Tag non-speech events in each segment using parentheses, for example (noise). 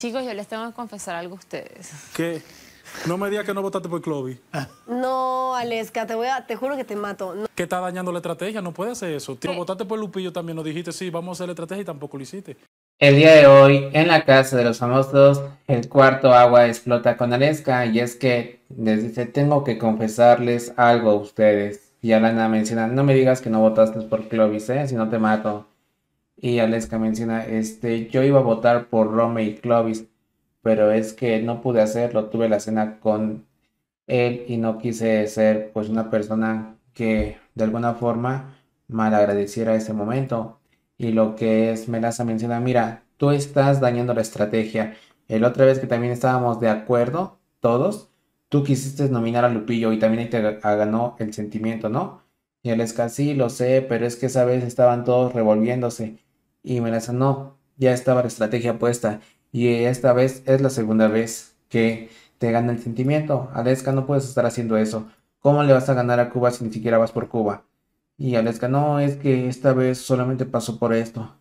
Chicos, yo les tengo que confesar algo a ustedes. (laughs) ¿Qué? No me digas que no votaste por Clovis. Ah. No, Aleska, te voy a, te juro que te mato. ¿Qué está dañando la estrategia? No puede hacer eso. Tío, votaste por Lupillo también, lo dijiste, sí, vamos a hacer la estrategia y tampoco lo hiciste. El día de hoy, en la casa de los famosos, el cuarto agua explota con Aleska y es que les dice, tengo que confesarles algo a ustedes. Y Alana menciona, no me digas que no votaste por Clovis, ¿eh? si no te mato. Y Aleska menciona, este, yo iba a votar por Rome y Clovis, pero es que no pude hacerlo, tuve la cena con él y no quise ser pues una persona que de alguna forma malagradeciera ese momento. Y lo que es Melaza menciona, mira, tú estás dañando la estrategia. El otra vez que también estábamos de acuerdo, todos, tú quisiste nominar a Lupillo y también ahí te ganó el sentimiento, ¿no? Y Aleska, ah, sí, lo sé, pero es que esa vez estaban todos revolviéndose y me no, Ya estaba la estrategia puesta. Y esta vez es la segunda vez que te gana el sentimiento. Aleska, no puedes estar haciendo eso. ¿Cómo le vas a ganar a Cuba si ni siquiera vas por Cuba? Y Aleska, no, es que esta vez solamente pasó por esto.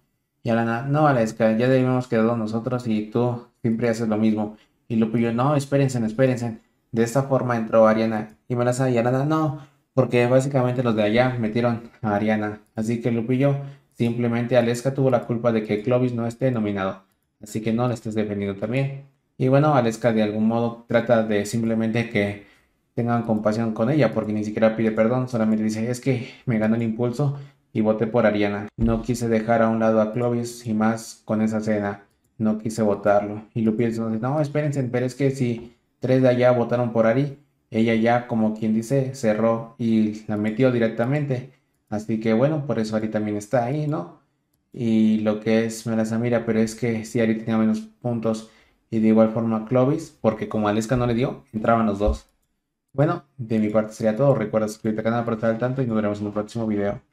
Y Alana, no, Aleska, ya debemos quedarnos nosotros y tú siempre haces lo mismo. Y Lupillo, no, espérense, espérense. De esta forma entró Ariana y Melaza, y Alana, no, porque básicamente los de allá metieron a Ariana. Así que Lupillo Simplemente Aleska tuvo la culpa de que Clovis no esté nominado, así que no le estés defendiendo también. Y bueno, Aleska de algún modo trata de simplemente que tengan compasión con ella, porque ni siquiera pide perdón, solamente dice, es que me ganó el impulso y voté por Ariana. No quise dejar a un lado a Clovis y más con esa cena, no quise votarlo. Y Lupita dice, no, espérense, pero es que si tres de allá votaron por Ari, ella ya, como quien dice, cerró y la metió directamente. Así que bueno, por eso Ari también está ahí, ¿no? Y lo que es Mira, pero es que si Ari tenía menos puntos y de igual forma Clovis, porque como Aleska no le dio, entraban los dos. Bueno, de mi parte sería todo. Recuerda suscribirte al canal para estar al tanto y nos veremos en un próximo video.